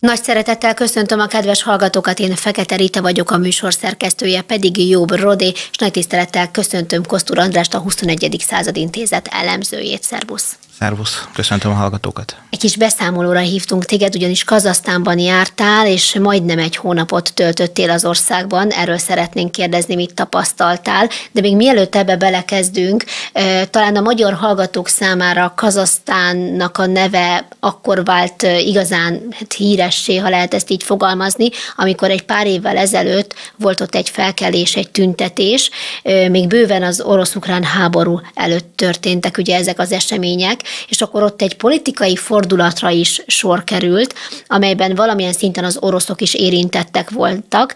Nagy szeretettel köszöntöm a kedves hallgatókat, én Fekete Rita vagyok, a műsor szerkesztője pedig Jobb Rodé, és nagy tisztelettel köszöntöm Kosztur Andrást, a 21. század intézet elemzőjét. Szerbusz! Szervusz, köszöntöm a hallgatókat. Egy kis beszámolóra hívtunk téged, ugyanis Kazasztánban jártál, és majdnem egy hónapot töltöttél az országban. Erről szeretnénk kérdezni, mit tapasztaltál. De még mielőtt ebbe belekezdünk, talán a magyar hallgatók számára Kazasztánnak a neve akkor vált igazán hát híressé, ha lehet ezt így fogalmazni, amikor egy pár évvel ezelőtt volt ott egy felkelés, egy tüntetés, még bőven az orosz-ukrán háború előtt történtek ugye ezek az események, és akkor ott egy politikai fordulatra is sor került, amelyben valamilyen szinten az oroszok is érintettek voltak.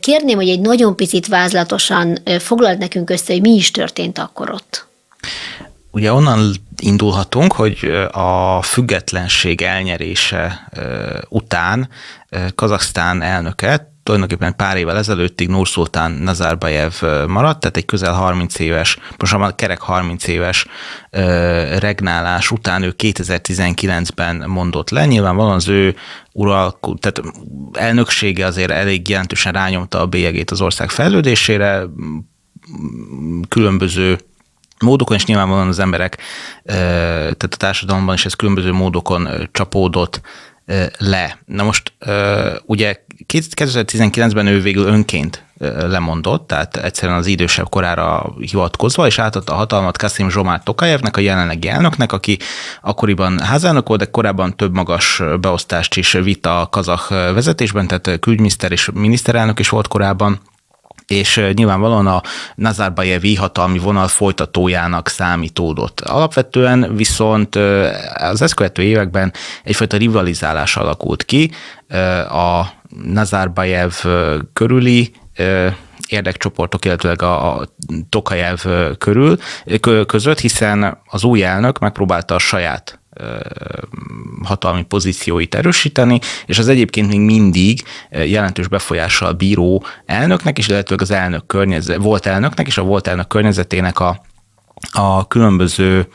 Kérném, hogy egy nagyon picit vázlatosan foglalt nekünk össze, hogy mi is történt akkor ott. Ugye onnan indulhatunk, hogy a függetlenség elnyerése után Kazaksztán elnöket tulajdonképpen pár évvel ezelőttig Nurszultán Nazarbayev maradt, tehát egy közel 30 éves, most már kerek 30 éves regnálás után ő 2019-ben mondott le. Nyilvánvalóan az ő ural, tehát elnöksége azért elég jelentősen rányomta a bélyegét az ország fejlődésére, különböző módokon, és nyilvánvalóan az emberek, tehát a társadalomban is ez különböző módokon csapódott le. Na most ugye 2019-ben ő végül önként lemondott, tehát egyszerűen az idősebb korára hivatkozva, és átadta a hatalmat Kasim Zsomár Tokajevnek, a jelenlegi elnöknek, aki akkoriban házelnök volt, de korábban több magas beosztást is vitt a kazak vezetésben, tehát külügyminiszter és miniszterelnök is volt korábban és nyilvánvalóan a Nazarbayevi hatalmi vonal folytatójának számítódott. Alapvetően viszont az ezt követő években egyfajta rivalizálás alakult ki a Nazarbayev körüli érdekcsoportok, illetőleg a, a Tokajev körül, között, hiszen az új elnök megpróbálta a saját hatalmi pozícióit erősíteni, és az egyébként még mindig jelentős befolyással bíró elnöknek, és lehetőleg az elnök környezet, volt elnöknek és a volt elnök környezetének a, a különböző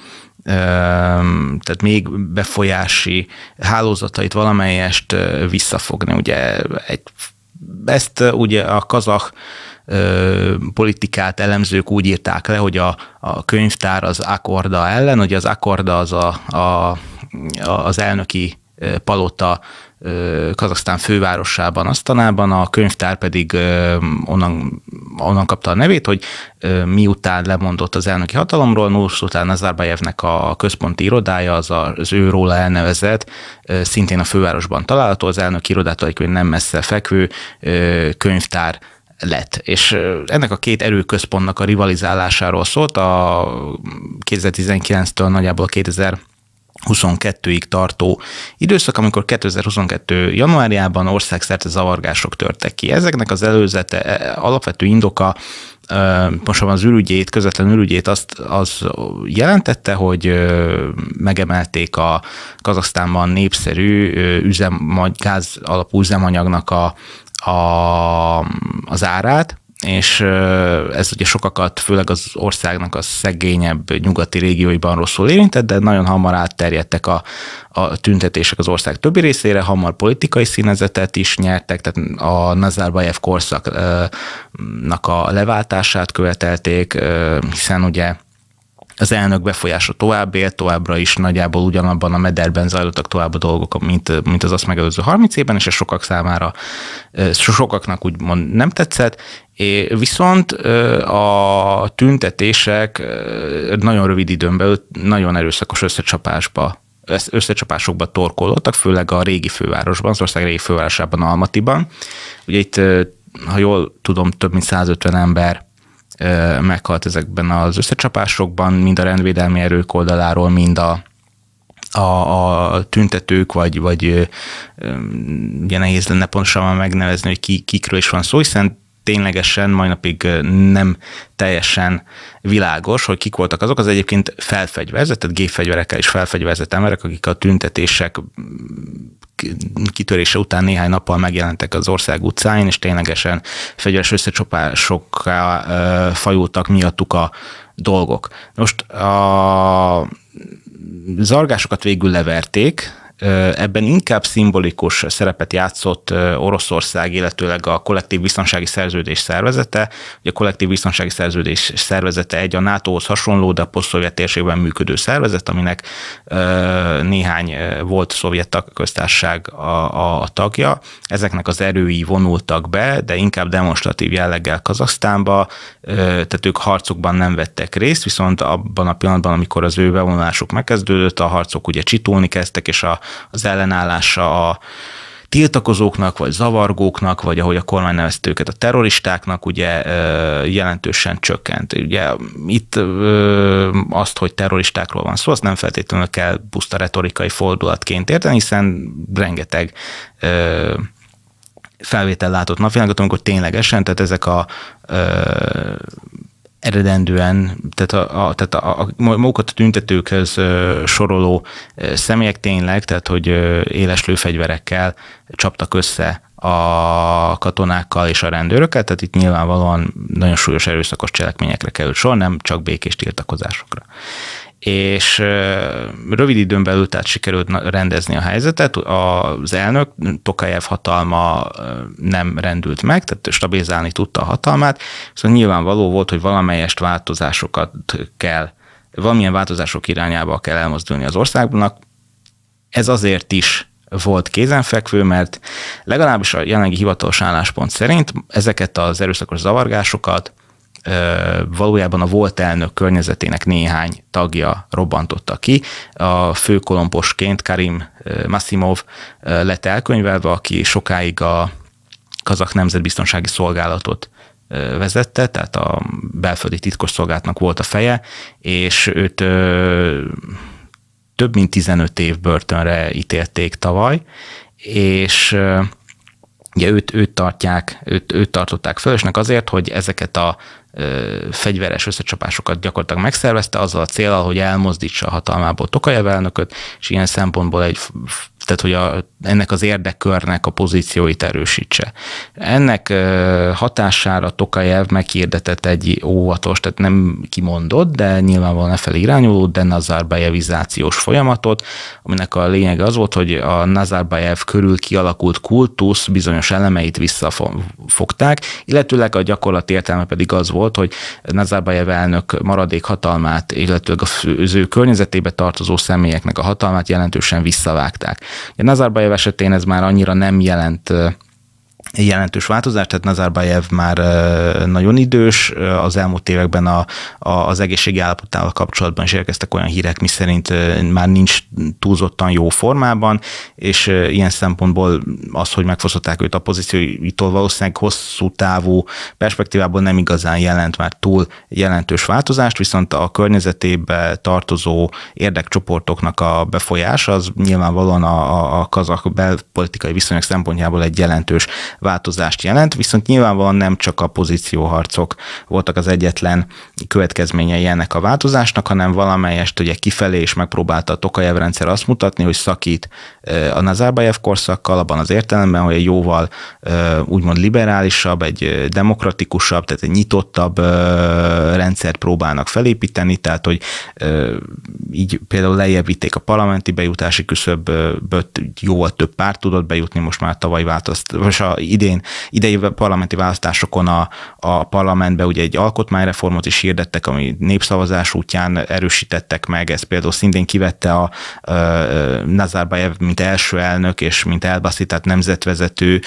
tehát még befolyási hálózatait valamelyest visszafogni. Ugye egy, ezt ugye a kazakh politikát elemzők úgy írták le, hogy a, a könyvtár az Akorda ellen, hogy az Akorda az a, a, az elnöki palota Kazaksztán fővárosában, Asztanában, a könyvtár pedig onnan, onnan kapta a nevét, hogy miután lemondott az elnöki hatalomról, után Nazarbayevnek a központi irodája, az az ő róla elnevezett, szintén a fővárosban található, az elnöki irodától egy nem messze fekvő könyvtár lett. És ennek a két erőközpontnak a rivalizálásáról szólt a 2019-től nagyjából 2000 22-ig tartó időszak, amikor 2022. januárjában országszerte zavargások törtek ki. Ezeknek az előzete e, alapvető indoka most az ürügyét, közvetlen ürügyét azt az jelentette, hogy megemelték a Kazaksztánban népszerű üzem, gáz alapú üzemanyagnak a a, az árát, és ez ugye sokakat, főleg az országnak a szegényebb nyugati régióiban rosszul érintett, de nagyon hamar átterjedtek a, a tüntetések az ország többi részére, hamar politikai színezetet is nyertek, tehát a Nazarbayev korszaknak a leváltását követelték, hiszen ugye az elnök befolyása tovább él, továbbra is nagyjából ugyanabban a mederben zajlottak tovább a dolgok, mint, mint az azt megelőző 30 évben, és ez sokak számára, sokaknak úgymond nem tetszett, É, viszont a tüntetések nagyon rövid időn belül nagyon erőszakos összecsapásba összecsapásokba torkolódtak, főleg a régi fővárosban, az ország régi fővárosában, Almatiban. Ugye itt, ha jól tudom, több mint 150 ember meghalt ezekben az összecsapásokban, mind a rendvédelmi erők oldaláról, mind a, a, a tüntetők, vagy, vagy ugye nehéz lenne pontosan megnevezni, hogy ki, kikről is van szó, hiszen ténylegesen mai napig nem teljesen világos, hogy kik voltak azok, az egyébként felfegyverzett, tehát gépfegyverekkel is felfegyverzett emberek, akik a tüntetések kitörése után néhány nappal megjelentek az ország utcáin, és ténylegesen fegyveres összecsopásokká fajultak miattuk a dolgok. Most a zargásokat végül leverték, ebben inkább szimbolikus szerepet játszott Oroszország, illetőleg a kollektív biztonsági szerződés szervezete. Ugye a kollektív biztonsági szerződés szervezete egy a NATO-hoz hasonló, de a posztszovjet térségben működő szervezet, aminek néhány volt szovjet köztársaság a, a, a tagja. Ezeknek az erői vonultak be, de inkább demonstratív jelleggel Kazasztánba, tehát ők harcokban nem vettek részt, viszont abban a pillanatban, amikor az ő bevonulásuk megkezdődött, a harcok ugye csitulni kezdtek, és a az ellenállása a tiltakozóknak, vagy zavargóknak, vagy ahogy a kormány nevezte őket, a terroristáknak ugye jelentősen csökkent. Ugye itt azt, hogy terroristákról van szó, azt nem feltétlenül kell puszta retorikai fordulatként érteni, hiszen rengeteg felvétel látott napvilágot, amikor ténylegesen, tehát ezek a eredendően, tehát a, a, tehát a, a, magukat a ö, soroló személyek tényleg, tehát hogy éles lőfegyverekkel csaptak össze a katonákkal és a rendőrökkel, tehát itt nyilvánvalóan nagyon súlyos erőszakos cselekményekre került sor, nem csak békés tiltakozásokra és rövid időn belül tehát sikerült rendezni a helyzetet, az elnök Tokajev hatalma nem rendült meg, tehát stabilizálni tudta a hatalmát, nyilván nyilvánvaló volt, hogy valamelyest változásokat kell, valamilyen változások irányába kell elmozdulni az országnak. Ez azért is volt kézenfekvő, mert legalábbis a jelenlegi hivatalos álláspont szerint ezeket az erőszakos zavargásokat valójában a volt elnök környezetének néhány tagja robbantotta ki. A főkolomposként Karim Massimov lett elkönyvelve, aki sokáig a kazak nemzetbiztonsági szolgálatot vezette, tehát a belföldi titkosszolgálatnak volt a feje, és őt több mint 15 év börtönre ítélték tavaly, és ugye őt, őt tartják, őt, őt tartották fölösnek azért, hogy ezeket a fegyveres összecsapásokat gyakorlatilag megszervezte, azzal a célral, hogy elmozdítsa a hatalmából Tokajev elnököt, és ilyen szempontból egy tehát hogy a, ennek az érdekörnek a pozícióit erősítse. Ennek hatására Tokajev megkérdetett egy óvatos, tehát nem kimondott, de nyilvánvalóan efelé irányuló Nazarbayevizációs folyamatot, aminek a lényege az volt, hogy a Nazarbayev körül kialakult kultusz bizonyos elemeit visszafogták, illetőleg a gyakorlati értelme pedig az volt, hogy Nazarbayev elnök maradék hatalmát, illetőleg az ő környezetébe tartozó személyeknek a hatalmát jelentősen visszavágták. Ugye Nazarbayev esetén ez már annyira nem jelent jelentős változás, tehát Nazarbayev már nagyon idős, az elmúlt években a, a, az egészségi állapotával kapcsolatban is érkeztek olyan hírek, miszerint már nincs túlzottan jó formában, és ilyen szempontból az, hogy megfosztották őt a pozícióitól valószínűleg hosszú távú perspektívából nem igazán jelent már túl jelentős változást, viszont a környezetébe tartozó érdekcsoportoknak a befolyás az nyilvánvalóan a, a, a kazak belpolitikai viszonyok szempontjából egy jelentős változást jelent, viszont nyilvánvalóan nem csak a pozícióharcok voltak az egyetlen következményei ennek a változásnak, hanem valamelyest ugye kifelé is megpróbálta a Tokajev rendszer azt mutatni, hogy szakít a Nazarbayev korszakkal, abban az értelemben, hogy egy jóval úgymond liberálisabb, egy demokratikusabb, tehát egy nyitottabb rendszert próbálnak felépíteni, tehát hogy így például lejjebb vitték a parlamenti bejutási küszöböt, jóval több párt tudott bejutni, most már tavaly változt, most a idén, idei parlamenti választásokon a, a parlamentbe ugye egy alkotmányreformot is hirdettek, ami népszavazás útján erősítettek meg, ez például szintén kivette a, a, a Nazarbayev, mint első elnök és mint elbaszített nemzetvezető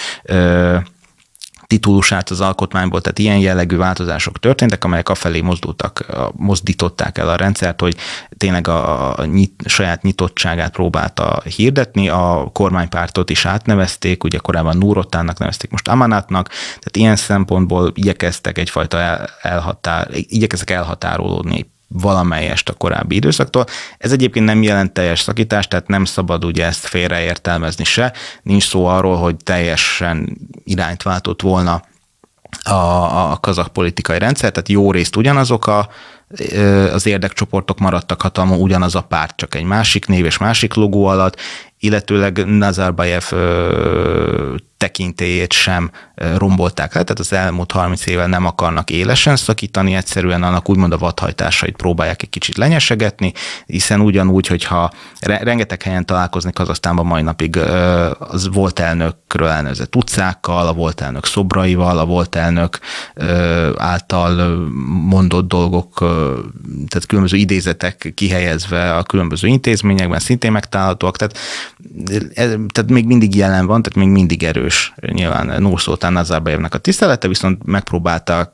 titulusát az alkotmányból, tehát ilyen jellegű változások történtek, amelyek afelé mozdultak, mozdították el a rendszert, hogy tényleg a nyit, saját nyitottságát próbálta hirdetni, a kormánypártot is átnevezték, ugye korábban Núrotánnak nevezték, most Amanatnak, tehát ilyen szempontból igyekeztek egyfajta el, elhatár, igyekeztek elhatárolódni valamelyest a korábbi időszaktól. Ez egyébként nem jelent teljes szakítást, tehát nem szabad ugye ezt félreértelmezni se. Nincs szó arról, hogy teljesen irányt váltott volna a, a kazak politikai rendszer, tehát jó részt ugyanazok a, az érdekcsoportok maradtak hatalma, ugyanaz a párt, csak egy másik név és másik logó alatt, illetőleg Nazarbayev tekintélyét sem rombolták le, tehát az elmúlt 30 évvel nem akarnak élesen szakítani, egyszerűen annak úgymond a vadhajtásait próbálják egy kicsit lenyesegetni, hiszen ugyanúgy, hogyha rengeteg helyen találkozni Kazasztánban mai napig az volt elnökről elnevezett utcákkal, a volt elnök szobraival, a volt elnök által mondott dolgok, tehát különböző idézetek kihelyezve a különböző intézményekben szintén megtalálhatóak, tehát ez, tehát még mindig jelen van, tehát még mindig erős nyilván Nószótán Nazarbayevnek a tisztelete, viszont megpróbáltak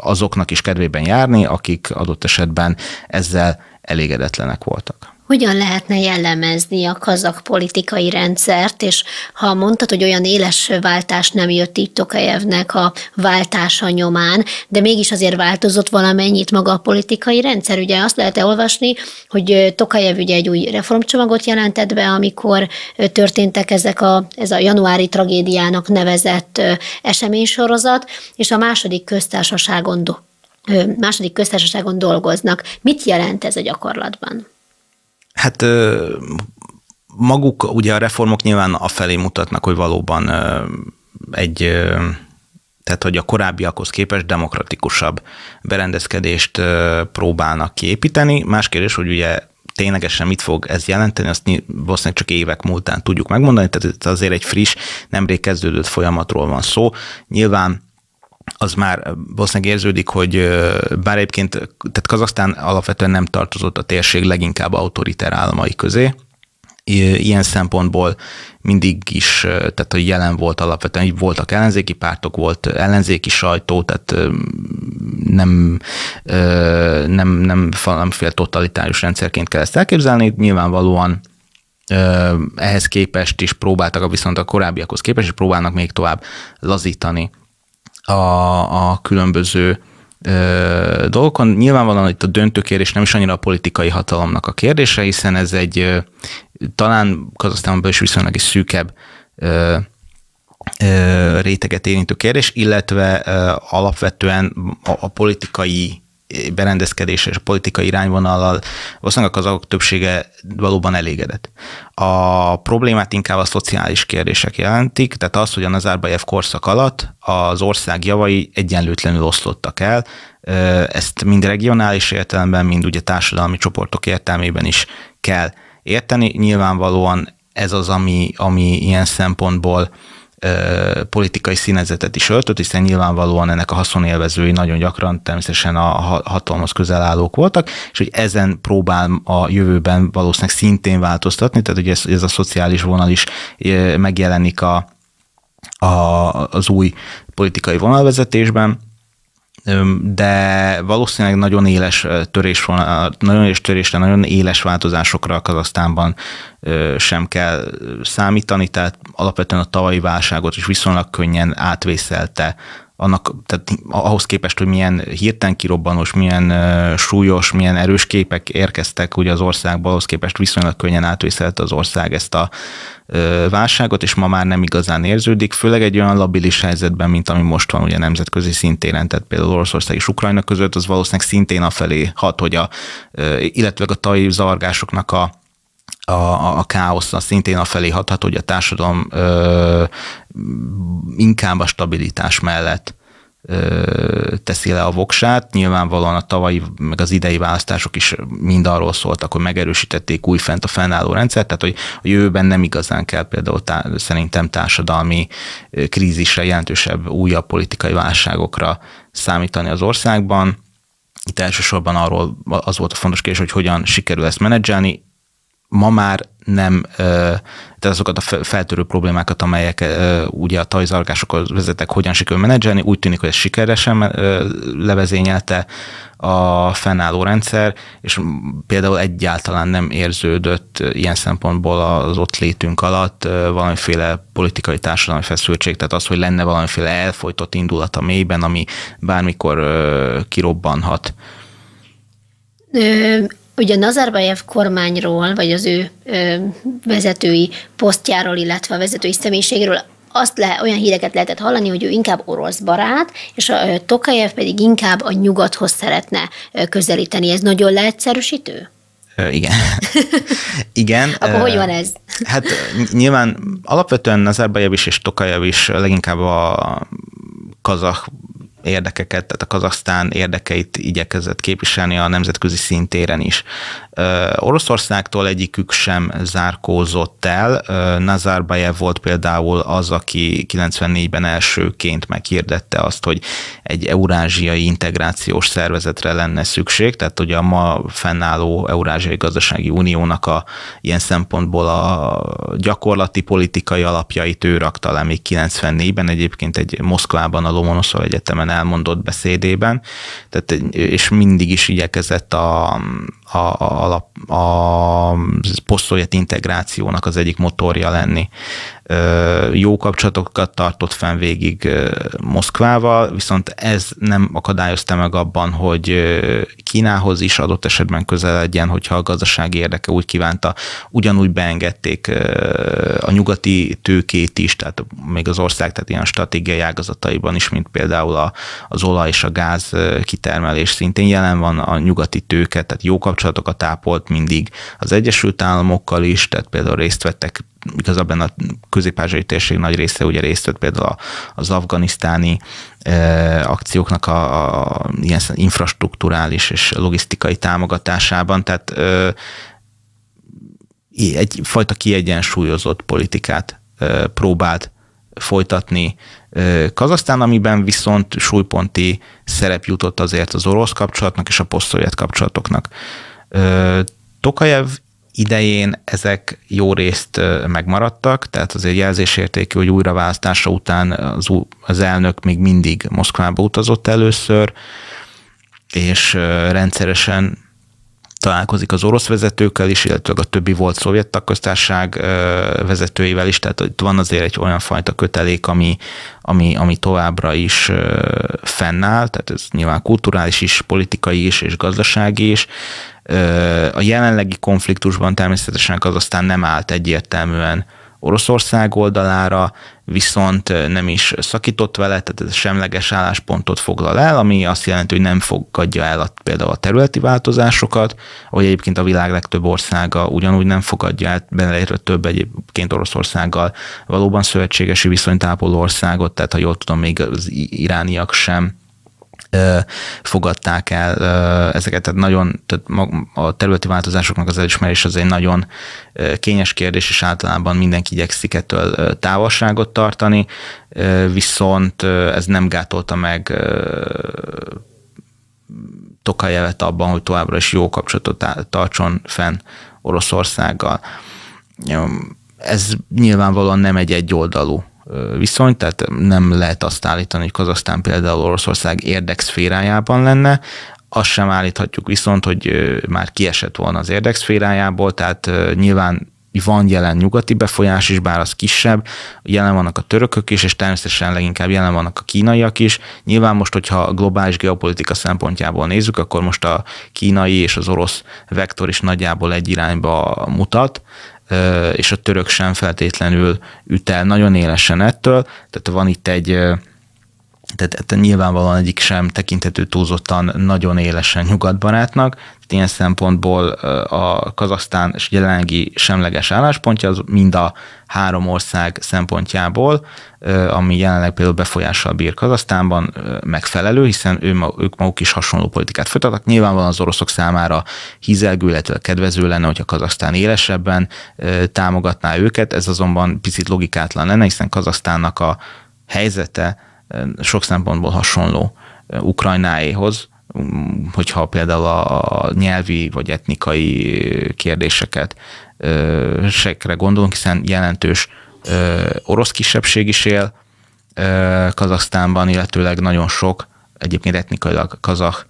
azoknak is kedvében járni, akik adott esetben ezzel elégedetlenek voltak. Hogyan lehetne jellemezni a kazak politikai rendszert, és ha mondtad, hogy olyan éles váltás nem jött itt Tokajevnek a váltása nyomán, de mégis azért változott valamennyit maga a politikai rendszer. Ugye azt lehet olvasni, hogy Tokajev ugye egy új reformcsomagot jelentett be, amikor történtek ezek a, ez a januári tragédiának nevezett eseménysorozat, és a második köztársaságon, második köztársaságon dolgoznak. Mit jelent ez a gyakorlatban? Hát maguk ugye a reformok nyilván felé mutatnak, hogy valóban egy, tehát hogy a korábbiakhoz képest demokratikusabb berendezkedést próbálnak kiépíteni. Más kérdés, hogy ugye ténylegesen mit fog ez jelenteni, azt valószínűleg csak évek múltán tudjuk megmondani, tehát ez azért egy friss, nemrég kezdődött folyamatról van szó. Nyilván az már valószínűleg érződik, hogy bár egyébként, tehát Kazasztán alapvetően nem tartozott a térség leginkább autoriter államai közé, ilyen szempontból mindig is, tehát hogy jelen volt alapvetően, így voltak ellenzéki pártok, volt ellenzéki sajtó, tehát nem, nem, nem valamiféle totalitárius rendszerként kell ezt elképzelni, nyilvánvalóan ehhez képest is próbáltak, viszont a korábbiakhoz képest is próbálnak még tovább lazítani a, a különböző ö, dolgokon. Nyilvánvalóan itt a döntőkérés nem is annyira a politikai hatalomnak a kérdése, hiszen ez egy ö, talán Kazasztánban is viszonylag is szűkebb ö, réteget érintő kérdés, illetve alapvetően a, a politikai berendezkedés és a politikai irányvonallal valószínűleg az azok többsége valóban elégedett. A problémát inkább a szociális kérdések jelentik, tehát az, hogy a Nazarbayev korszak alatt az ország javai egyenlőtlenül oszlottak el, ezt mind regionális értelemben, mind ugye társadalmi csoportok értelmében is kell érteni. Nyilvánvalóan ez az, ami, ami ilyen szempontból politikai színezetet is öltött, hiszen nyilvánvalóan ennek a haszonélvezői nagyon gyakran természetesen a hatalomhoz közel állók voltak, és hogy ezen próbál a jövőben valószínűleg szintén változtatni, tehát ugye ez, ez a szociális vonal is megjelenik a, a, az új politikai vonalvezetésben, de valószínűleg nagyon éles törés nagyon éles törésre, nagyon éles változásokra Kazasztánban sem kell számítani, tehát alapvetően a tavalyi válságot is viszonylag könnyen átvészelte annak, tehát ahhoz képest, hogy milyen hirtelen kirobbanós, milyen súlyos, milyen erős képek érkeztek ugye az országba, ahhoz képest viszonylag könnyen átvészelt az ország ezt a válságot, és ma már nem igazán érződik, főleg egy olyan labilis helyzetben, mint ami most van ugye nemzetközi szintéren, tehát például Oroszország és Ukrajna között, az valószínűleg szintén afelé hat, hogy a, illetve a tai zargásoknak a a, a, a káosz az szintén a felé hathat, hogy a társadalom ö, inkább a stabilitás mellett ö, teszi le a voksát. Nyilvánvalóan a tavalyi, meg az idei választások is mind arról szóltak, hogy megerősítették újfent a fennálló rendszert, tehát hogy a jövőben nem igazán kell például tá- szerintem társadalmi krízisre, jelentősebb újabb politikai válságokra számítani az országban. Itt elsősorban arról az volt a fontos kérdés, hogy hogyan sikerül ezt menedzselni ma már nem, tehát azokat a feltörő problémákat, amelyek ugye a tajzargásokhoz vezetek, hogyan sikerül menedzselni, úgy tűnik, hogy ez sikeresen levezényelte a fennálló rendszer, és például egyáltalán nem érződött ilyen szempontból az ott létünk alatt valamiféle politikai társadalmi feszültség, tehát az, hogy lenne valamiféle elfolytott indulat a mélyben, ami bármikor kirobbanhat. Ugye Nazarbayev kormányról, vagy az ő ö, vezetői posztjáról, illetve a vezetői személyiségről azt le, olyan híreket lehetett hallani, hogy ő inkább orosz barát, és a Tokajev pedig inkább a nyugathoz szeretne közelíteni. Ez nagyon leegyszerűsítő? Igen. Igen. Akkor hogy van ez? hát nyilván alapvetően Nazarbayev is és Tokajev is leginkább a kazah érdekeket, tehát a Kazasztán érdekeit igyekezett képviselni a nemzetközi szintéren is. Oroszországtól egyikük sem zárkózott el. Nazarbayev volt például az, aki 94-ben elsőként meghirdette azt, hogy egy eurázsiai integrációs szervezetre lenne szükség, tehát ugye a ma fennálló Eurázsiai Gazdasági Uniónak a ilyen szempontból a gyakorlati politikai alapjait ő rakta le még 94-ben, egyébként egy Moszkvában a Lomonoszov Egyetemen elmondott beszédében, tehát, és mindig is igyekezett a, a, a, a, a integrációnak az egyik motorja lenni jó kapcsolatokat tartott fenn végig Moszkvával, viszont ez nem akadályozta meg abban, hogy Kínához is adott esetben közel legyen, hogyha a gazdasági érdeke úgy kívánta, ugyanúgy beengedték a nyugati tőkét is, tehát még az ország, tehát ilyen stratégiai ágazataiban is, mint például a, az olaj és a gáz kitermelés szintén jelen van a nyugati tőke, tehát jó kapcsolatokat ápolt mindig az Egyesült Államokkal is, tehát például részt vettek igazabban a közép térség nagy része ugye részt vett például az afganisztáni e, akcióknak a, a ilyen infrastruktúrális és logisztikai támogatásában, tehát e, egyfajta kiegyensúlyozott politikát e, próbált folytatni Kazasztán, amiben viszont súlyponti szerep jutott azért az orosz kapcsolatnak és a posztszovjet kapcsolatoknak. Tokajev idején ezek jó részt megmaradtak, tehát azért jelzésértékű, hogy újraválasztása után az, az elnök még mindig Moszkvába utazott először, és rendszeresen találkozik az orosz vezetőkkel is, illetve a többi volt szovjet tagköztárság vezetőivel is, tehát itt van azért egy olyan fajta kötelék, ami, ami, ami továbbra is fennáll, tehát ez nyilván kulturális is, politikai is, és gazdasági is, a jelenlegi konfliktusban természetesen az aztán nem állt egyértelműen Oroszország oldalára, viszont nem is szakított vele, tehát ez semleges álláspontot foglal el, ami azt jelenti, hogy nem fogadja el a, például a területi változásokat, ahogy egyébként a világ legtöbb országa ugyanúgy nem fogadja el, beleértve több egyébként Oroszországgal valóban szövetségesi viszonyt országot, tehát ha jól tudom, még az irániak sem fogadták el ezeket. Tehát nagyon tehát a területi változásoknak az elismerés az egy nagyon kényes kérdés, és általában mindenki igyekszik ettől távolságot tartani, viszont ez nem gátolta meg Tokajevet abban, hogy továbbra is jó kapcsolatot tartson fenn Oroszországgal. Ez nyilvánvalóan nem egy egyoldalú viszony, tehát nem lehet azt állítani, hogy Kazasztán például Oroszország érdekszférájában lenne, azt sem állíthatjuk viszont, hogy már kiesett volna az érdekszférájából, tehát nyilván van jelen nyugati befolyás is, bár az kisebb, jelen vannak a törökök is, és természetesen leginkább jelen vannak a kínaiak is. Nyilván most, hogyha globális geopolitika szempontjából nézzük, akkor most a kínai és az orosz vektor is nagyjából egy irányba mutat, és a török sem feltétlenül üt el nagyon élesen ettől, tehát van itt egy tehát, tehát nyilvánvalóan egyik sem tekinthető túlzottan nagyon élesen nyugatbarátnak, tehát ilyen szempontból a Kazasztán és jelenlegi semleges álláspontja az mind a három ország szempontjából, ami jelenleg például befolyással bír Kazasztánban, megfelelő, hiszen ő, ők maguk is hasonló politikát folytatnak. Nyilvánvalóan az oroszok számára hízelgő, illetve kedvező lenne, hogyha Kazasztán élesebben támogatná őket, ez azonban picit logikátlan lenne, hiszen Kazasztánnak a helyzete sok szempontból hasonló Ukrajnáéhoz, hogyha például a nyelvi vagy etnikai kérdéseket sekre gondolunk, hiszen jelentős orosz kisebbség is él Kazaksztánban, illetőleg nagyon sok egyébként etnikailag kazakh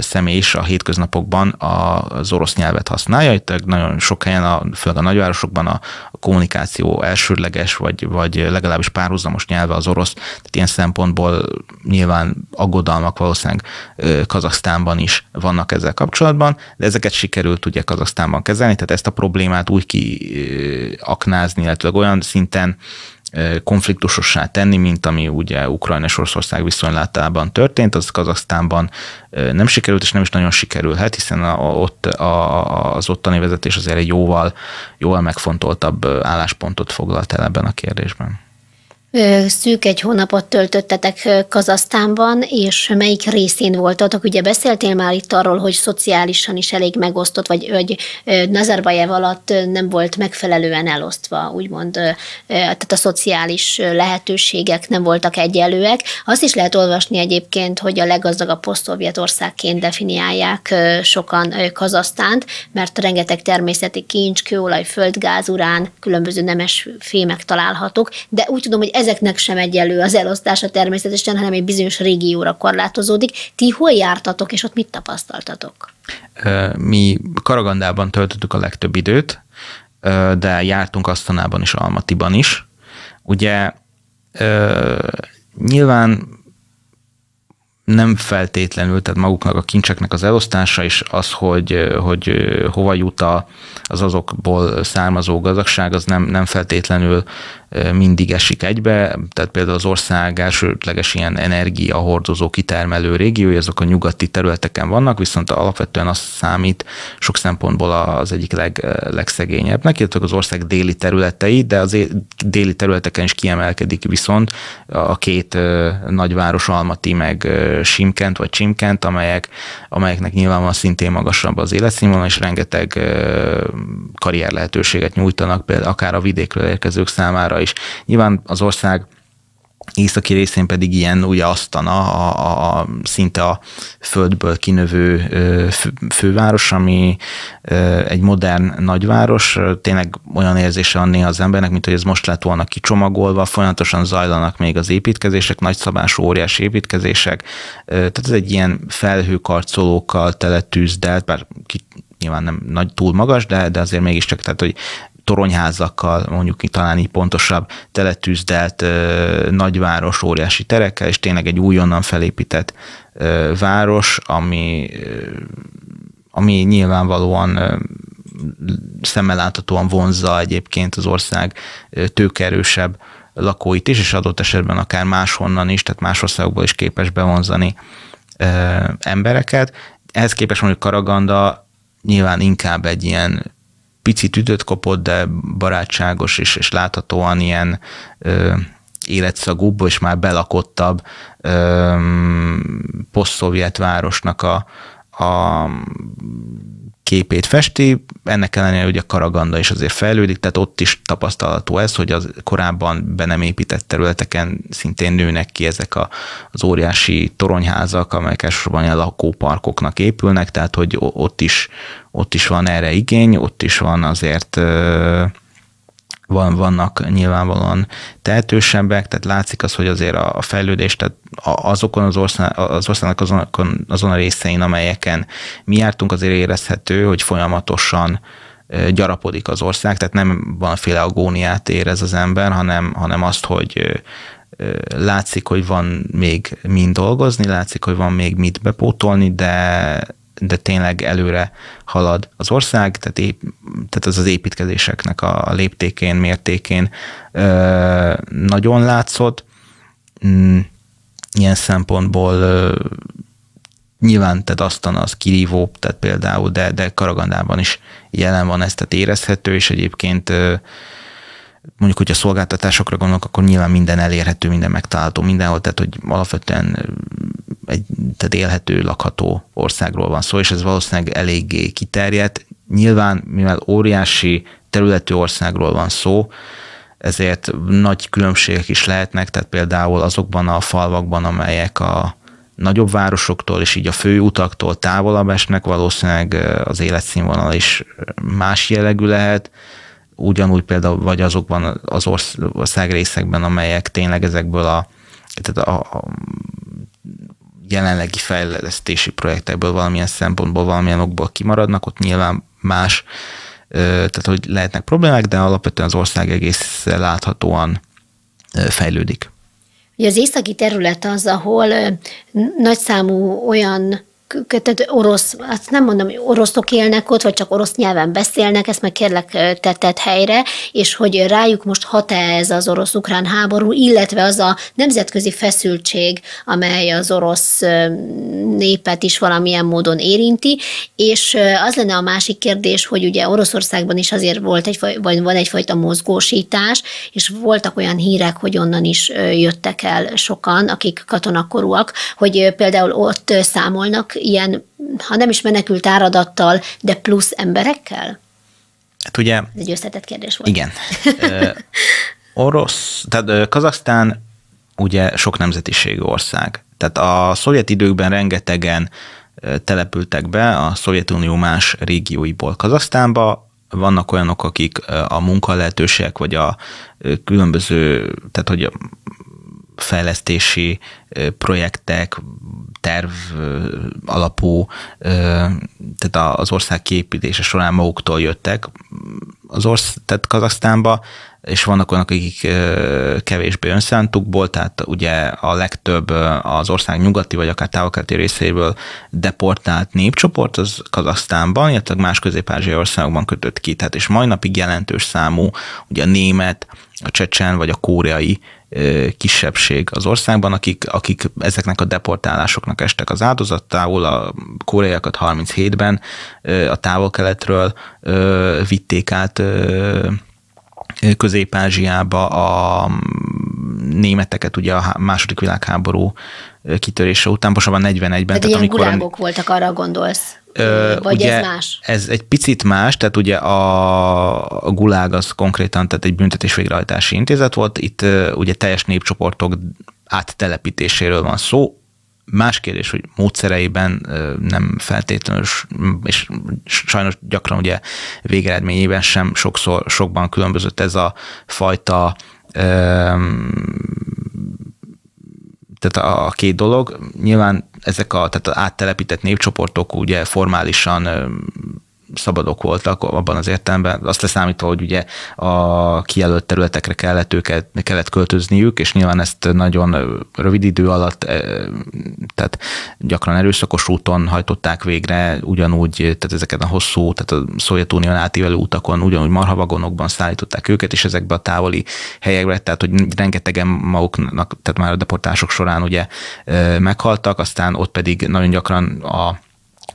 személy is a hétköznapokban az orosz nyelvet használja. Itt nagyon sok helyen, a, főleg a nagyvárosokban a kommunikáció elsődleges, vagy, vagy legalábbis párhuzamos nyelve az orosz. Tehát ilyen szempontból nyilván aggodalmak valószínűleg Kazaksztánban is vannak ezzel kapcsolatban, de ezeket sikerült ugye Kazaksztánban kezelni, tehát ezt a problémát úgy kiaknázni, illetve olyan szinten konfliktusossá tenni, mint ami ugye Ukrajna és Oroszország viszonylátában történt, az Kazaksztánban nem sikerült, és nem is nagyon sikerülhet, hiszen a, ott a, az ottani vezetés azért egy jóval, jóval megfontoltabb álláspontot foglalt el ebben a kérdésben. Szűk egy hónapot töltöttetek Kazasztánban, és melyik részén voltatok? Ugye beszéltél már itt arról, hogy szociálisan is elég megosztott, vagy hogy Nazarbayev alatt nem volt megfelelően elosztva, úgymond, tehát a szociális lehetőségek nem voltak egyelőek Azt is lehet olvasni egyébként, hogy a leggazdagabb posztszovjet országként definiálják sokan Kazasztánt, mert rengeteg természeti kincs, kőolaj, földgáz, urán, különböző nemes fémek találhatók, de úgy tudom, hogy ezeknek sem egyelő az elosztása természetesen, hanem egy bizonyos régióra korlátozódik. Ti hol jártatok, és ott mit tapasztaltatok? Mi Karagandában töltöttük a legtöbb időt, de jártunk Asztanában és Almatiban is. Ugye nyilván nem feltétlenül, tehát maguknak a kincseknek az elosztása, és az, hogy, hogy hova jut az azokból származó gazdagság, az nem, nem feltétlenül mindig esik egybe, tehát például az ország elsődleges ilyen energiahordozó kitermelő régiói, azok a nyugati területeken vannak, viszont alapvetően az számít sok szempontból az egyik leg, legszegényebbnek, illetve az ország déli területei, de az déli területeken is kiemelkedik viszont a két nagyváros Almati meg Simkent vagy Csimkent, amelyek, amelyeknek nyilvánvalóan szintén magasabb az életszínvonal, és rengeteg karrier lehetőséget nyújtanak, például akár a vidékről érkezők számára, is. Nyilván az ország északi részén pedig ilyen ugye Asztana, a, a, a szinte a földből kinövő ö, főváros, ami egy modern nagyváros, tényleg olyan érzése van néha az embernek, mint hogy ez most lett volna kicsomagolva, folyamatosan zajlanak még az építkezések, nagyszabású, óriási építkezések, tehát ez egy ilyen felhőkarcolókkal tele tűzdelt, hát bár ki, nyilván nem nagy, túl magas, de, de azért mégiscsak, tehát hogy toronyházakkal, mondjuk talán így pontosabb, teletűzdelt nagyváros, óriási terekkel, és tényleg egy újonnan felépített város, ami, ami nyilvánvalóan szemmel láthatóan vonzza egyébként az ország tőkerősebb lakóit is, és adott esetben akár máshonnan is, tehát más országokból is képes bevonzani embereket. Ehhez képest mondjuk Karaganda nyilván inkább egy ilyen picit üdött kapott, de barátságos és, és láthatóan ilyen ö, életszagúbb és már belakottabb ö, poszt városnak a, a képét festi, ennek ellenére ugye Karaganda is azért fejlődik, tehát ott is tapasztalható ez, hogy az korábban be nem épített területeken szintén nőnek ki ezek a, az óriási toronyházak, amelyek elsősorban ilyen lakóparkoknak épülnek, tehát hogy ott is, ott is van erre igény, ott is van azért ö- van, vannak nyilvánvalóan tehetősebbek, tehát látszik az, hogy azért a, a fejlődés, tehát azokon az, ország, az országnak azon, azon a részein, amelyeken mi jártunk, azért érezhető, hogy folyamatosan gyarapodik az ország, tehát nem valamiféle agóniát érez az ember, hanem, hanem azt, hogy látszik, hogy van még mind dolgozni, látszik, hogy van még mit bepótolni, de, de tényleg előre halad az ország, tehát, ép, tehát az az építkezéseknek a léptékén, mértékén ö, nagyon látszott. Mm, ilyen szempontból ö, nyilván tehát aztán az kirívó, tehát például, de, de Karagandában is jelen van ez, tehát érezhető, és egyébként ö, mondjuk, hogyha szolgáltatásokra gondolok, akkor nyilván minden elérhető, minden megtalálható mindenhol, tehát hogy alapvetően egy tehát élhető, lakható országról van szó, és ez valószínűleg eléggé kiterjedt. Nyilván, mivel óriási területű országról van szó, ezért nagy különbségek is lehetnek, tehát például azokban a falvakban, amelyek a nagyobb városoktól és így a főutaktól távolabb esnek, valószínűleg az életszínvonal is más jellegű lehet, ugyanúgy például, vagy azokban az ország részekben, amelyek tényleg ezekből a, tehát a, a jelenlegi fejlesztési projektekből valamilyen szempontból, valamilyen okból kimaradnak, ott nyilván más, tehát hogy lehetnek problémák, de alapvetően az ország egész láthatóan fejlődik. Ugye az északi terület az, ahol nagyszámú olyan tehát orosz, azt nem mondom, hogy oroszok élnek ott, vagy csak orosz nyelven beszélnek, ezt meg kérlek tetted helyre, és hogy rájuk most hat -e ez az orosz-ukrán háború, illetve az a nemzetközi feszültség, amely az orosz népet is valamilyen módon érinti, és az lenne a másik kérdés, hogy ugye Oroszországban is azért volt egy, vagy van egyfajta mozgósítás, és voltak olyan hírek, hogy onnan is jöttek el sokan, akik katonakorúak, hogy például ott számolnak ilyen, ha nem is menekült áradattal, de plusz emberekkel? Hát ugye... Ez egy összetett kérdés volt. Igen. Ö, orosz, tehát Kazaksztán ugye sok nemzetiségű ország. Tehát a szovjet időkben rengetegen települtek be a Szovjetunió más régióiból Kazasztánba, vannak olyanok, akik a munkalehetőségek, vagy a különböző, tehát hogy a fejlesztési projektek, terv alapú, tehát az ország kiépítése során maguktól jöttek. Az orsz, tehát Kazasztánba, és vannak olyanok, akik kevésbé önszántukból, tehát ugye a legtöbb az ország nyugati vagy akár távolkeleti részéből deportált népcsoport az Kazasztánban, illetve más közép-ázsiai országokban kötött ki, tehát és mai napig jelentős számú ugye a német, a csecsen vagy a kóreai kisebbség az országban, akik, akik ezeknek a deportálásoknak estek az áldozattául, a koreaiakat 37-ben a távol-keletről vitték át Közép-Ázsiába a németeket ugye a második világháború kitörése után, pontosabban 41-ben. Tehát, tehát ilyen amikor, gulágok voltak, arra gondolsz. Vagy ugye ez más? Ez egy picit más, tehát ugye a, a gulág az konkrétan tehát egy büntetés végrehajtási intézet volt, itt ugye teljes népcsoportok áttelepítéséről van szó, Más kérdés, hogy módszereiben nem feltétlenül, és sajnos gyakran ugye végeredményében sem sokszor, sokban különbözött ez a fajta tehát a, a két dolog. Nyilván ezek a tehát a áttelepített népcsoportok ugye formálisan szabadok voltak abban az értelemben, azt leszámítva, hogy ugye a kijelölt területekre kellett őket, kellett költözniük, és nyilván ezt nagyon rövid idő alatt, tehát gyakran erőszakos úton hajtották végre, ugyanúgy, tehát ezeket a hosszú, tehát a Szovjetunión átívelő utakon, ugyanúgy marhavagonokban szállították őket, és ezekbe a távoli helyekre, tehát hogy rengetegen maguknak, tehát már a deportások során ugye meghaltak, aztán ott pedig nagyon gyakran a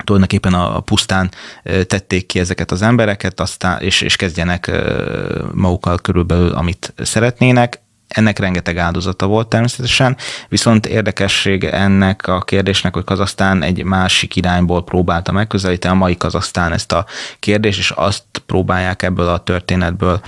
tulajdonképpen a pusztán tették ki ezeket az embereket, aztán, és, és kezdjenek magukkal körülbelül, amit szeretnének. Ennek rengeteg áldozata volt természetesen, viszont érdekesség ennek a kérdésnek, hogy Kazasztán egy másik irányból próbálta megközelíteni, a mai Kazasztán ezt a kérdést, és azt próbálják ebből a történetből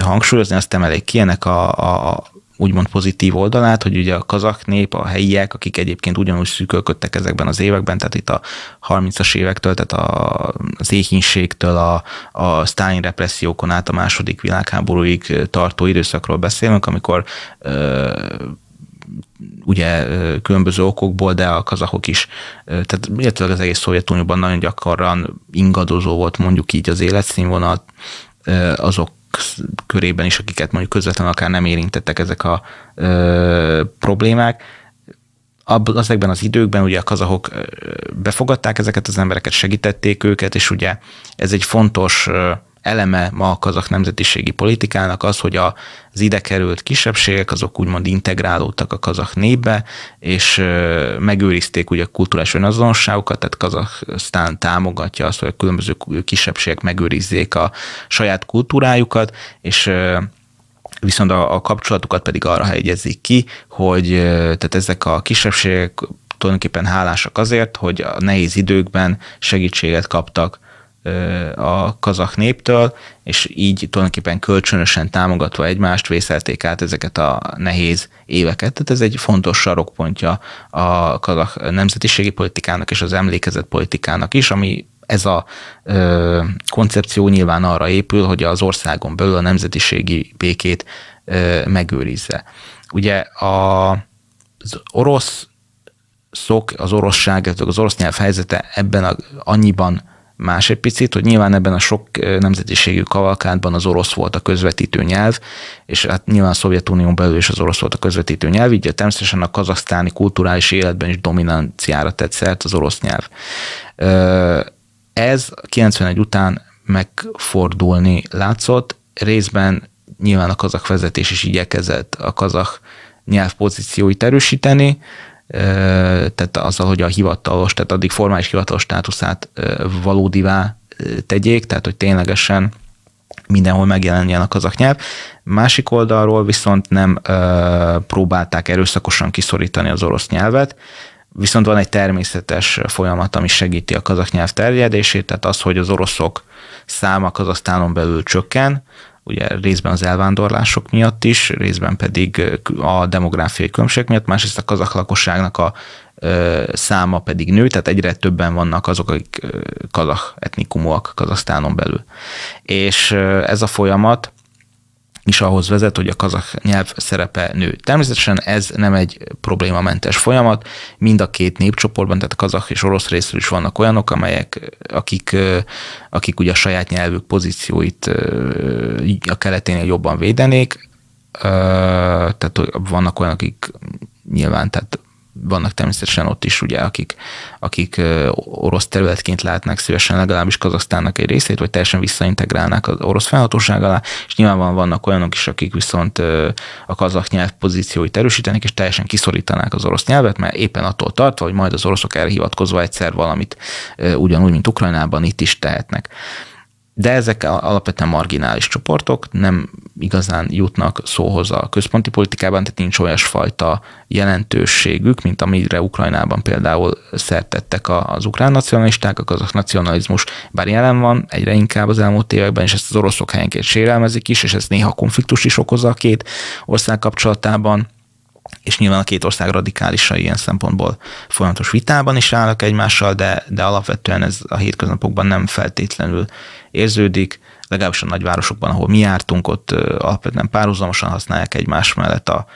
hangsúlyozni, azt emelik ki, ennek a, a, úgymond pozitív oldalát, hogy ugye a kazak nép, a helyiek, akik egyébként ugyanúgy szűkölködtek ezekben az években, tehát itt a 30-as évektől, tehát a, az éhínségtől a, a Stalin repressziókon át a második világháborúig tartó időszakról beszélünk, amikor ö, ugye különböző okokból, de a kazahok is, tehát illetve az egész Szovjetunióban nagyon gyakran ingadozó volt mondjuk így az életszínvonal, azok körében is, akiket mondjuk közvetlenül akár nem érintettek ezek a ö, problémák, azekben az időkben ugye a kazahok befogadták ezeket az embereket, segítették őket, és ugye ez egy fontos eleme ma a kazak nemzetiségi politikának az, hogy az ide került kisebbségek azok úgymond integrálódtak a kazak népbe, és megőrizték ugye a kulturális önazonosságukat, tehát Kazaksztán támogatja azt, hogy a különböző kisebbségek megőrizzék a saját kultúrájukat, és viszont a, a kapcsolatukat pedig arra helyezik ki, hogy tehát ezek a kisebbségek tulajdonképpen hálásak azért, hogy a nehéz időkben segítséget kaptak a kazak néptől, és így tulajdonképpen kölcsönösen támogatva egymást vészelték át ezeket a nehéz éveket. Tehát ez egy fontos sarokpontja a kazak nemzetiségi politikának és az emlékezett politikának is, ami ez a ö, koncepció nyilván arra épül, hogy az országon belül a nemzetiségi békét ö, megőrizze. Ugye a, az orosz szok, az orosság, az orosz nyelv helyzete ebben a, annyiban más egy picit, hogy nyilván ebben a sok nemzetiségű kavalkádban az orosz volt a közvetítő nyelv, és hát nyilván a Szovjetunión belül is az orosz volt a közvetítő nyelv, így természetesen a kazasztáni kulturális életben is dominanciára tett szert az orosz nyelv. Ez 91 után megfordulni látszott, részben nyilván a kazak vezetés is igyekezett a kazak pozícióit erősíteni, tehát azzal, hogy a hivatalos, tehát addig formális hivatalos státuszát valódivá tegyék, tehát hogy ténylegesen mindenhol megjelenjen a kazak nyelv. Másik oldalról viszont nem ö, próbálták erőszakosan kiszorítani az orosz nyelvet, viszont van egy természetes folyamat, ami segíti a kazak nyelv terjedését, tehát az, hogy az oroszok száma Kazasztánon belül csökken, ugye részben az elvándorlások miatt is, részben pedig a demográfiai különbségek miatt, másrészt a kazak lakosságnak a száma pedig nő, tehát egyre többen vannak azok, akik kazak etnikumúak Kazasztánon belül. És ez a folyamat is ahhoz vezet, hogy a kazak nyelv szerepe nő. Természetesen ez nem egy problémamentes folyamat, mind a két népcsoportban, tehát kazak és orosz részről is vannak olyanok, amelyek, akik, akik ugye a saját nyelvük pozícióit a keleténél jobban védenék, tehát vannak olyanok, akik nyilván, tehát vannak természetesen ott is, ugye, akik, akik orosz területként látnák szívesen legalábbis Kazasztánnak egy részét, vagy teljesen visszaintegrálnák az orosz felhatóság alá, és nyilvánvalóan vannak olyanok is, akik viszont a kazak nyelv pozícióit erősítenek, és teljesen kiszorítanák az orosz nyelvet, mert éppen attól tartva, hogy majd az oroszok erre hivatkozva egyszer valamit ugyanúgy, mint Ukrajnában itt is tehetnek de ezek alapvetően marginális csoportok, nem igazán jutnak szóhoz a központi politikában, tehát nincs olyasfajta jelentőségük, mint amire Ukrajnában például szertettek az ukrán nacionalisták, a kazak nacionalizmus, bár jelen van egyre inkább az elmúlt években, és ezt az oroszok helyenként sérelmezik is, és ez néha konfliktus is okozza a két ország kapcsolatában és nyilván a két ország radikálisai ilyen szempontból folyamatos vitában is állnak egymással, de, de alapvetően ez a hétköznapokban nem feltétlenül érződik, legalábbis a nagyvárosokban, ahol mi jártunk, ott alapvetően párhuzamosan használják egymás mellett a,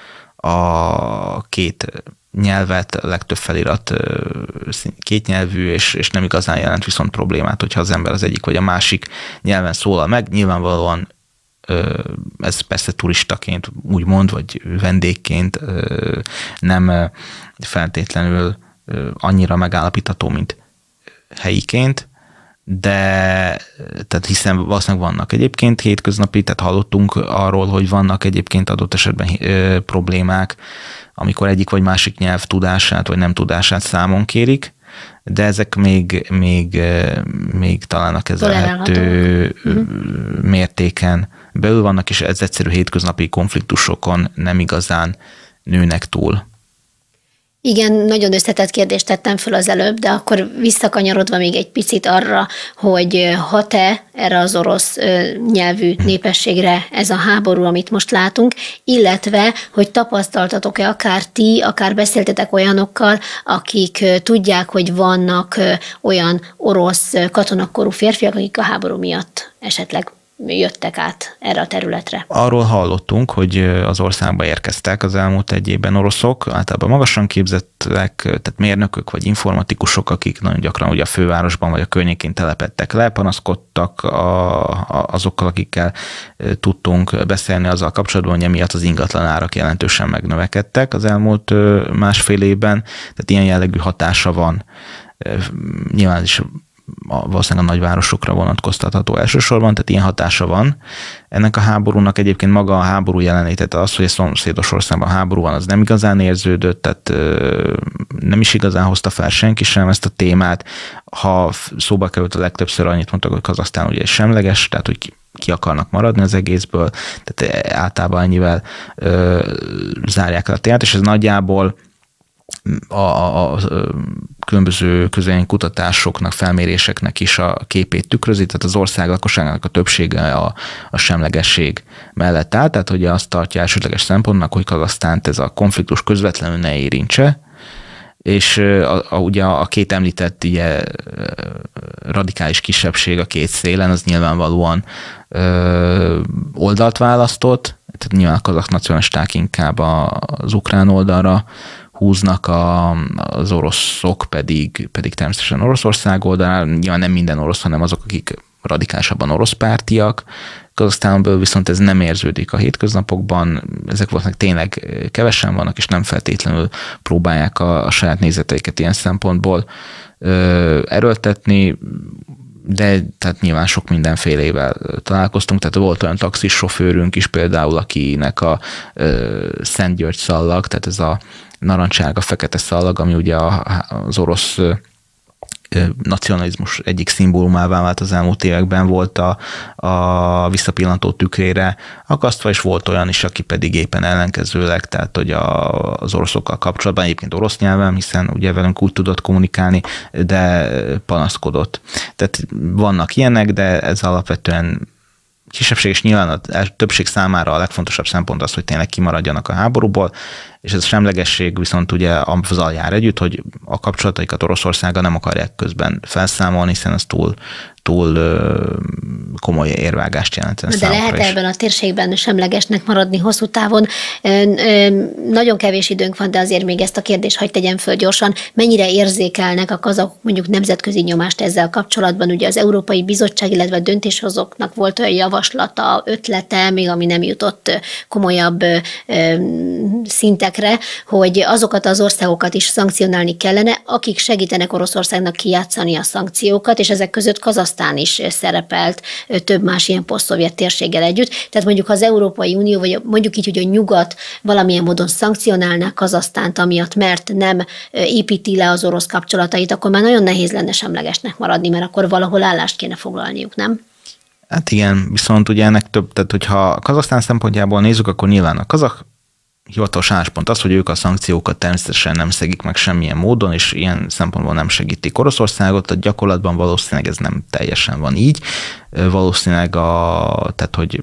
a két nyelvet, a legtöbb felirat kétnyelvű, és, és nem igazán jelent viszont problémát, hogyha az ember az egyik vagy a másik nyelven szólal meg. Nyilvánvalóan ez persze turistaként úgymond, vagy vendégként nem feltétlenül annyira megállapítható, mint helyiként, de tehát hiszen valószínűleg vannak egyébként hétköznapi, tehát hallottunk arról, hogy vannak egyébként adott esetben ö, problémák, amikor egyik vagy másik nyelv tudását vagy nem tudását számon kérik, de ezek még, még, még talán a kezelhető mhm. mértéken belül vannak, és ez egyszerű hétköznapi konfliktusokon nem igazán nőnek túl. Igen, nagyon összetett kérdést tettem föl az előbb, de akkor visszakanyarodva még egy picit arra, hogy ha te erre az orosz nyelvű népességre ez a háború, amit most látunk, illetve, hogy tapasztaltatok-e akár ti, akár beszéltetek olyanokkal, akik tudják, hogy vannak olyan orosz katonakorú férfiak, akik a háború miatt esetleg jöttek át erre a területre. Arról hallottunk, hogy az országba érkeztek az elmúlt egy évben oroszok, általában magasan képzettek, tehát mérnökök vagy informatikusok, akik nagyon gyakran ugye a fővárosban vagy a környékén telepettek le, panaszkodtak a, a, azokkal, akikkel tudtunk beszélni azzal kapcsolatban, hogy emiatt az ingatlan árak jelentősen megnövekedtek az elmúlt másfél évben, tehát ilyen jellegű hatása van nyilván is a, valószínűleg a nagyvárosokra vonatkoztatható elsősorban, tehát ilyen hatása van. Ennek a háborúnak egyébként maga a háború tehát az, hogy a szomszédos országban háború van, az nem igazán érződött, tehát ö, nem is igazán hozta fel senki sem ezt a témát. Ha szóba került a legtöbbször annyit mondtak, hogy Kazasztán ugye semleges, tehát hogy ki akarnak maradni az egészből, tehát e, általában ennyivel ö, zárják el a témát, és ez nagyjából a, a, a különböző közönyi kutatásoknak, felméréseknek is a képét tükrözi, tehát az ország lakosságának a többsége a, a semlegesség mellett áll, tehát hogy azt tartja elsődleges szempontnak, hogy Kazasztánt ez a konfliktus közvetlenül ne érintse, és a, a, ugye a két említett ugye, radikális kisebbség a két szélen, az nyilvánvalóan ö, oldalt választott, tehát nyilván a kazak nacionalisták inkább az ukrán oldalra húznak, a, az oroszok pedig, pedig természetesen Oroszország oldalán, nyilván nem minden orosz, hanem azok, akik radikálisabban orosz pártiak. Kazasztánból viszont ez nem érződik a hétköznapokban, ezek voltak tényleg kevesen vannak, és nem feltétlenül próbálják a, a saját nézeteiket ilyen szempontból erőltetni de tehát nyilván sok mindenfélével találkoztunk, tehát volt olyan taxis sofőrünk is például, akinek a ö, Szent György szallag, tehát ez a narancsága, fekete szallag, ami ugye az orosz nacionalizmus egyik szimbólumává vált az elmúlt években, volt a, a visszapillantó tükrére akasztva, és volt olyan is, aki pedig éppen ellenkezőleg, tehát hogy a, az oroszokkal kapcsolatban, egyébként orosz nyelven, hiszen ugye velünk úgy tudott kommunikálni, de panaszkodott. Tehát vannak ilyenek, de ez alapvetően kisebbség és nyilván a többség számára a legfontosabb szempont az, hogy tényleg kimaradjanak a háborúból, és ez a semlegesség viszont ugye azzal jár együtt, hogy a kapcsolataikat Oroszországgal nem akarják közben felszámolni, hiszen az túl túl ö, komoly érvágást jelent. De lehet is. ebben a térségben semlegesnek maradni hosszú távon. Ö, ö, nagyon kevés időnk van, de azért még ezt a kérdést hagyd tegyem föl gyorsan. Mennyire érzékelnek a kazakok mondjuk nemzetközi nyomást ezzel kapcsolatban? Ugye az Európai Bizottság, illetve a döntéshozóknak volt olyan javaslata, ötlete, még ami nem jutott komolyabb ö, szintekre, hogy azokat az országokat is szankcionálni kellene, akik segítenek Oroszországnak kijátszani a szankciókat, és ezek között Kazasz Kazaksztán is szerepelt több más ilyen posztszovjet térséggel együtt. Tehát mondjuk ha az Európai Unió, vagy mondjuk így, hogy a nyugat valamilyen módon szankcionálná Kazasztánt amiatt, mert nem építi le az orosz kapcsolatait, akkor már nagyon nehéz lenne semlegesnek maradni, mert akkor valahol állást kéne foglalniuk, nem? Hát igen, viszont ugye ennek több, tehát hogyha Kazasztán szempontjából nézzük, akkor nyilván a kazak hivatalos álláspont az, hogy ők a szankciókat természetesen nem szegik meg semmilyen módon, és ilyen szempontból nem segítik Oroszországot, a gyakorlatban valószínűleg ez nem teljesen van így. Valószínűleg a, tehát hogy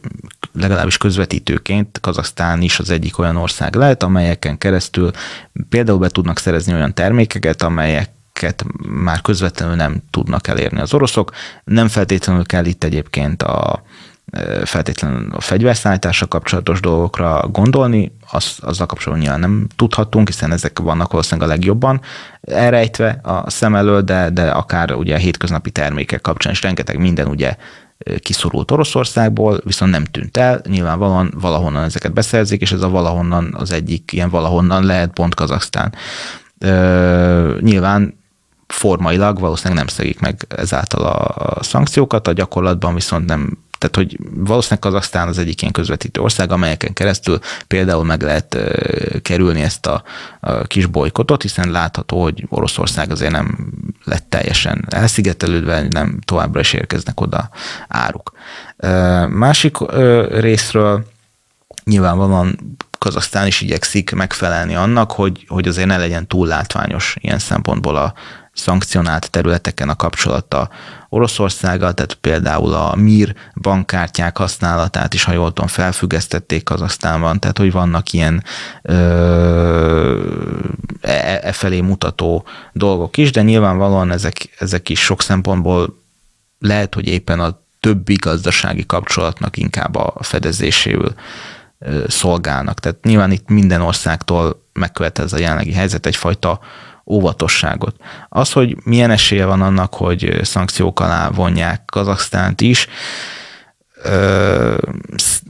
legalábbis közvetítőként Kazaksztán is az egyik olyan ország lehet, amelyeken keresztül például be tudnak szerezni olyan termékeket, amelyek már közvetlenül nem tudnak elérni az oroszok. Nem feltétlenül kell itt egyébként a, feltétlenül a fegyverszállításra kapcsolatos dolgokra gondolni, az, azzal kapcsolatban nyilván nem tudhatunk, hiszen ezek vannak valószínűleg a legjobban elrejtve a szem elől, de, de akár ugye a hétköznapi termékek kapcsán is rengeteg minden ugye kiszorult Oroszországból, viszont nem tűnt el, nyilvánvalóan valahonnan ezeket beszerzik, és ez a valahonnan az egyik ilyen valahonnan lehet pont Kazaksztán. nyilván formailag valószínűleg nem szegik meg ezáltal a szankciókat, a gyakorlatban viszont nem tehát, hogy valószínűleg Kazaksztán az egyik ilyen közvetítő ország, amelyeken keresztül például meg lehet kerülni ezt a, a kis bolykotot, hiszen látható, hogy Oroszország azért nem lett teljesen elszigetelődve, nem továbbra is érkeznek oda áruk. Másik részről nyilvánvalóan Kazasztán is igyekszik megfelelni annak, hogy, hogy azért ne legyen túl látványos ilyen szempontból a szankcionált területeken a kapcsolata Oroszországgal, tehát például a MIR bankkártyák használatát is, ha jól tudom, felfüggesztették Kazasztánban, tehát hogy vannak ilyen ö, e, e, e felé mutató dolgok is, de nyilvánvalóan ezek, ezek is sok szempontból lehet, hogy éppen a többi gazdasági kapcsolatnak inkább a fedezéséül szolgálnak. Tehát nyilván itt minden országtól megkövet ez a jelenlegi helyzet egyfajta óvatosságot. Az, hogy milyen esélye van annak, hogy szankciók alá vonják Kazaksztánt is, Ö,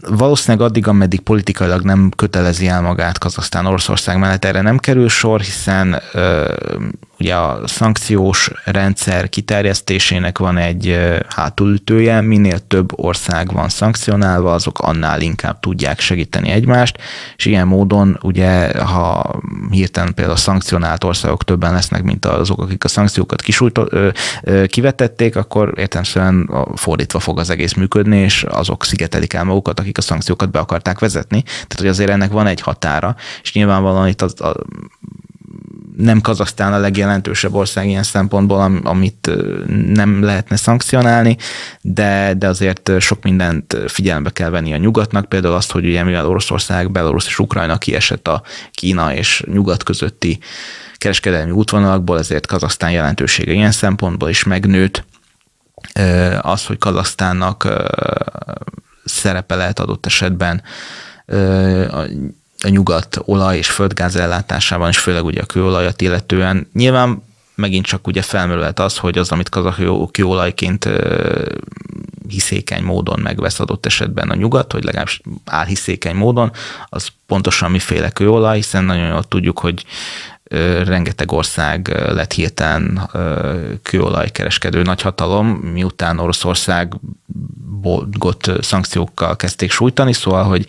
valószínűleg addig, ameddig politikailag nem kötelezi el magát Kazasztán Oroszország mellett erre nem kerül sor, hiszen ö, ugye a szankciós rendszer kiterjesztésének van egy hátulütője, minél több ország van szankcionálva, azok annál inkább tudják segíteni egymást, és ilyen módon ugye, ha hirtelen például a szankcionált országok többen lesznek, mint azok, akik a szankciókat kisújt, ö, ö, kivetették, akkor értelemszerűen fordítva fog az egész működni, és azok szigetelik el magukat, akik a szankciókat be akarták vezetni. Tehát, hogy azért ennek van egy határa, és nyilvánvalóan itt az, a, nem Kazasztán a legjelentősebb ország ilyen szempontból, am, amit nem lehetne szankcionálni, de, de azért sok mindent figyelembe kell venni a nyugatnak, például azt, hogy ugye mivel Oroszország, Belarus és Ukrajna kiesett a Kína és nyugat közötti kereskedelmi útvonalakból, ezért Kazasztán jelentősége ilyen szempontból is megnőtt. Az, hogy Kazasztánnak szerepe lehet adott esetben a nyugat olaj és földgáz ellátásában, és főleg ugye a kőolajat illetően. Nyilván megint csak ugye felmerülhet az, hogy az, amit kazak kőolajként hiszékeny módon megvesz adott esetben a nyugat, hogy legalábbis hiszékeny módon, az pontosan miféle kőolaj, hiszen nagyon jól tudjuk, hogy rengeteg ország lett hirtelen kőolajkereskedő nagyhatalom, miután Oroszország boldgott szankciókkal kezdték sújtani, szóval, hogy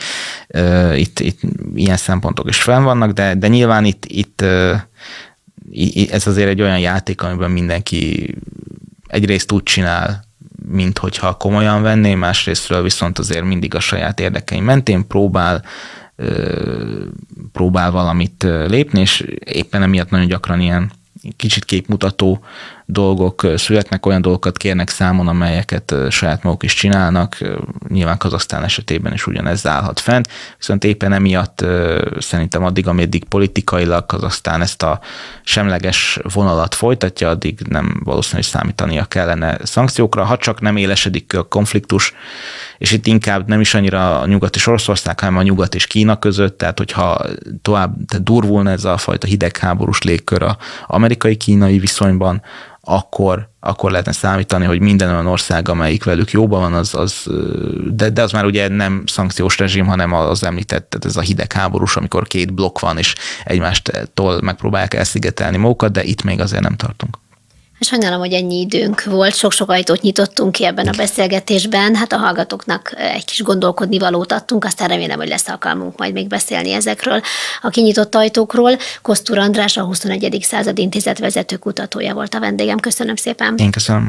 itt, itt ilyen szempontok is fenn vannak, de, de nyilván itt, itt ez azért egy olyan játék, amiben mindenki egyrészt úgy csinál, mint hogyha komolyan venné, másrésztről viszont azért mindig a saját érdekei mentén próbál próbál valamit lépni, és éppen emiatt nagyon gyakran ilyen kicsit képmutató dolgok születnek, olyan dolgokat kérnek számon, amelyeket saját maguk is csinálnak. Nyilván Kazasztán esetében is ugyanez állhat fent, viszont éppen emiatt szerintem addig, ameddig politikailag Kazasztán ezt a semleges vonalat folytatja, addig nem valószínű, hogy számítania kellene szankciókra, ha csak nem élesedik ki a konfliktus, és itt inkább nem is annyira a nyugat és Oroszország, hanem a nyugat és Kína között, tehát hogyha tovább tehát durvulna ez a fajta hidegháborús légkör a amerikai-kínai viszonyban, akkor, akkor lehetne számítani, hogy minden olyan ország, amelyik velük jóban van, az, az de, de az már ugye nem szankciós rezsim, hanem az említett, tehát ez a hidegháborús, amikor két blokk van, és egymástól megpróbálják elszigetelni magukat, de itt még azért nem tartunk sajnálom, hogy ennyi időnk volt, sok-sok ajtót nyitottunk ki ebben a beszélgetésben, hát a hallgatóknak egy kis gondolkodni valót adtunk, aztán remélem, hogy lesz alkalmunk majd még beszélni ezekről a kinyitott ajtókról. Kostur András, a 21. század intézet vezető kutatója volt a vendégem. Köszönöm szépen. Én köszönöm.